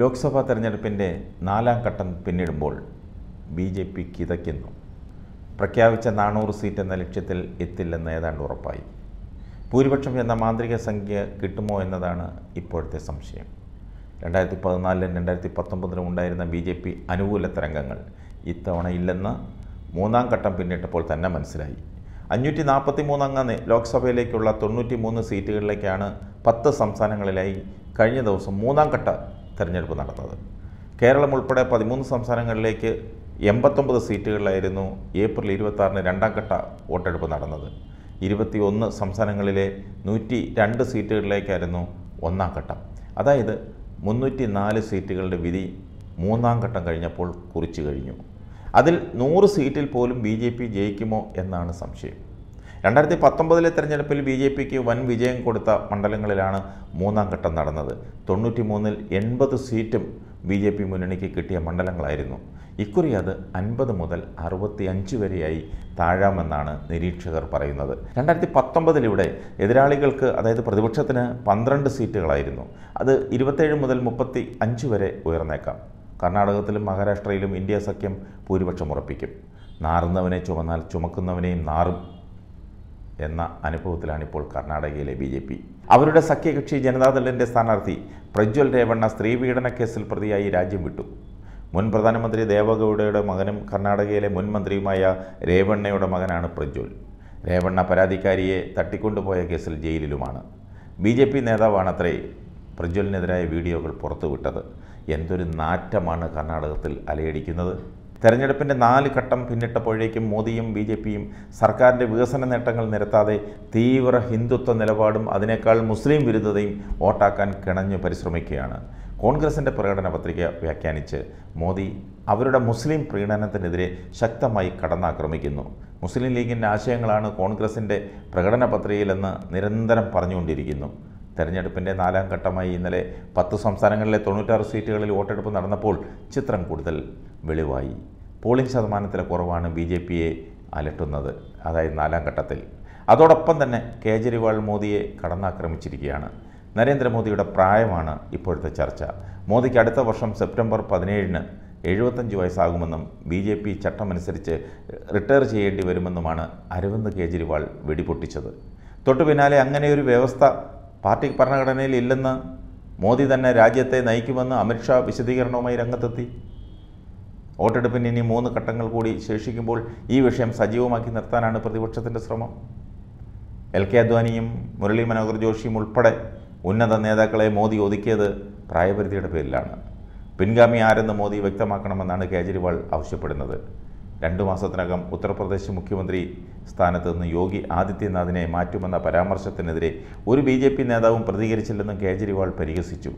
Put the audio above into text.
ലോക്സഭാ തെരഞ്ഞെടുപ്പിൻ്റെ നാലാം ഘട്ടം പിന്നിടുമ്പോൾ ബി ജെ പി കിതയ്ക്കുന്നു പ്രഖ്യാപിച്ച നാനൂറ് സീറ്റ് എന്ന ലക്ഷ്യത്തിൽ എത്തില്ലെന്ന് ഏതാണ്ട് ഉറപ്പായി ഭൂരിപക്ഷം എന്ന മാന്ത്രിക സംഖ്യ കിട്ടുമോ എന്നതാണ് ഇപ്പോഴത്തെ സംശയം രണ്ടായിരത്തി പതിനാലിലും രണ്ടായിരത്തി പത്തൊമ്പതിലും ഉണ്ടായിരുന്ന ബി ജെ പി അനുകൂല തരംഗങ്ങൾ ഇത്തവണ ഇല്ലെന്ന് മൂന്നാം ഘട്ടം പിന്നിട്ടപ്പോൾ തന്നെ മനസ്സിലായി അഞ്ഞൂറ്റി നാൽപ്പത്തി മൂന്നംഗ ലോക്സഭയിലേക്കുള്ള തൊണ്ണൂറ്റി മൂന്ന് സീറ്റുകളിലേക്കാണ് പത്ത് സംസ്ഥാനങ്ങളിലായി കഴിഞ്ഞ ദിവസം മൂന്നാം ഘട്ട തെരഞ്ഞെടുപ്പ് നടന്നത് കേരളം ഉൾപ്പെടെ പതിമൂന്ന് സംസ്ഥാനങ്ങളിലേക്ക് എൺപത്തൊമ്പത് സീറ്റുകളിലായിരുന്നു ഏപ്രിൽ ഇരുപത്താറിന് രണ്ടാം ഘട്ട വോട്ടെടുപ്പ് നടന്നത് ഒന്ന് സംസ്ഥാനങ്ങളിലെ നൂറ്റി രണ്ട് സീറ്റുകളിലേക്കായിരുന്നു ഒന്നാം ഘട്ടം അതായത് മുന്നൂറ്റി നാല് സീറ്റുകളുടെ വിധി മൂന്നാം ഘട്ടം കഴിഞ്ഞപ്പോൾ കുറിച്ചു കഴിഞ്ഞു അതിൽ നൂറ് സീറ്റിൽ പോലും ബി ജെ പി ജയിക്കുമോ എന്നാണ് സംശയം രണ്ടായിരത്തി പത്തൊമ്പതിലെ തെരഞ്ഞെടുപ്പിൽ ബി ജെ പിക്ക് വൻ വിജയം കൊടുത്ത മണ്ഡലങ്ങളിലാണ് മൂന്നാം ഘട്ടം നടന്നത് തൊണ്ണൂറ്റി മൂന്നിൽ എൺപത് സീറ്റും ബി ജെ പി മുന്നണിക്ക് കിട്ടിയ മണ്ഡലങ്ങളായിരുന്നു ഇക്കുറി അത് അൻപത് മുതൽ അറുപത്തി അഞ്ച് വരെയായി താഴാമെന്നാണ് നിരീക്ഷകർ പറയുന്നത് രണ്ടായിരത്തി പത്തൊമ്പതിലിവിടെ എതിരാളികൾക്ക് അതായത് പ്രതിപക്ഷത്തിന് പന്ത്രണ്ട് സീറ്റുകളായിരുന്നു അത് ഇരുപത്തേഴ് മുതൽ മുപ്പത്തി അഞ്ച് വരെ ഉയർന്നേക്കാം കർണാടകത്തിലും മഹാരാഷ്ട്രയിലും ഇന്ത്യ സഖ്യം ഭൂരിപക്ഷം ഉറപ്പിക്കും നാറുന്നവനെ ചുമന്നാൽ ചുമക്കുന്നവനെയും നാറും എന്ന അനുഭവത്തിലാണ് ഇപ്പോൾ കർണാടകയിലെ ബി ജെ പി അവരുടെ സഖ്യകക്ഷി ജനതാദളിൻ്റെ സ്ഥാനാർത്ഥി പ്രജ്വൽ രേവണ്ണ സ്ത്രീ പീഡന കേസിൽ പ്രതിയായി രാജ്യം വിട്ടു മുൻ പ്രധാനമന്ത്രി ദേവഗൌഡയുടെ മകനും കർണാടകയിലെ മുൻ മന്ത്രിയുമായ രേവണ്ണയുടെ മകനാണ് പ്രജ്വൽ രേവണ്ണ പരാതിക്കാരിയെ തട്ടിക്കൊണ്ടുപോയ കേസിൽ ജയിലിലുമാണ് ബി ജെ പി നേതാവാണത്രേ പ്രജ്വലിനെതിരായ വീഡിയോകൾ പുറത്തുവിട്ടത് എന്തൊരു നാറ്റമാണ് കർണാടകത്തിൽ അലയടിക്കുന്നത് തെരഞ്ഞെടുപ്പിൻ്റെ നാല് ഘട്ടം പിന്നിട്ടപ്പോഴേക്കും മോദിയും ബി ജെ പിയും സർക്കാരിൻ്റെ വികസന നേട്ടങ്ങൾ നിരത്താതെ തീവ്ര ഹിന്ദുത്വ നിലപാടും അതിനേക്കാൾ മുസ്ലിം വിരുദ്ധതയും വോട്ടാക്കാൻ കിണഞ്ഞു പരിശ്രമിക്കുകയാണ് കോൺഗ്രസിൻ്റെ പ്രകടന പത്രിക വ്യാഖ്യാനിച്ച് മോദി അവരുടെ മുസ്ലിം പ്രീണനത്തിനെതിരെ ശക്തമായി കടന്നാക്രമിക്കുന്നു മുസ്ലിം ലീഗിൻ്റെ ആശയങ്ങളാണ് കോൺഗ്രസിൻ്റെ പ്രകടന പത്രികയിലെന്ന് നിരന്തരം പറഞ്ഞുകൊണ്ടിരിക്കുന്നു തെരഞ്ഞെടുപ്പിൻ്റെ നാലാം ഘട്ടമായി ഇന്നലെ പത്ത് സംസ്ഥാനങ്ങളിലെ തൊണ്ണൂറ്റാറ് സീറ്റുകളിൽ വോട്ടെടുപ്പ് നടന്നപ്പോൾ ചിത്രം കൂടുതൽ വെളിവായി പോളിംഗ് ശതമാനത്തിലെ കുറവാണ് ബി ജെ പിയെ അലട്ടുന്നത് അതായത് നാലാം ഘട്ടത്തിൽ അതോടൊപ്പം തന്നെ കേജ്രിവാൾ മോദിയെ കടന്നാക്രമിച്ചിരിക്കുകയാണ് നരേന്ദ്രമോദിയുടെ പ്രായമാണ് ഇപ്പോഴത്തെ ചർച്ച മോദിക്ക് അടുത്ത വർഷം സെപ്റ്റംബർ പതിനേഴിന് എഴുപത്തഞ്ച് വയസ്സാകുമെന്നും ബി ജെ പി ചട്ടമനുസരിച്ച് റിട്ടയർ ചെയ്യേണ്ടി വരുമെന്നുമാണ് അരവിന്ദ് കേജ്രിവാൾ വെടിപൊട്ടിച്ചത് തൊട്ടു പിന്നാലെ അങ്ങനെയൊരു വ്യവസ്ഥ പാർട്ടി ഭരണഘടനയിൽ ഇല്ലെന്ന് മോദി തന്നെ രാജ്യത്തെ നയിക്കുമെന്ന് അമിത്ഷാ വിശദീകരണവുമായി രംഗത്തെത്തി വോട്ടെടുപ്പിന് ഇനി മൂന്ന് ഘട്ടങ്ങൾ കൂടി ശേഷിക്കുമ്പോൾ ഈ വിഷയം സജീവമാക്കി നിർത്താനാണ് പ്രതിപക്ഷത്തിൻ്റെ ശ്രമം എൽ കെ അദ്വാനിയും മുരളി മനോഹർ ജോഷിയും ഉൾപ്പെടെ ഉന്നത നേതാക്കളെ മോദി ഒതുക്കിയത് പ്രായപരിധിയുടെ പേരിലാണ് പിൻഗാമി ആരെന്ന് മോദി വ്യക്തമാക്കണമെന്നാണ് കേജ്രിവാൾ ആവശ്യപ്പെടുന്നത് രണ്ടു മാസത്തിനകം ഉത്തർപ്രദേശ് മുഖ്യമന്ത്രി സ്ഥാനത്ത് നിന്ന് യോഗി ആദിത്യനാഥിനെ മാറ്റുമെന്ന പരാമർശത്തിനെതിരെ ഒരു ബി നേതാവും പ്രതികരിച്ചില്ലെന്നും കേജ്രിവാൾ പരിഹസിച്ചു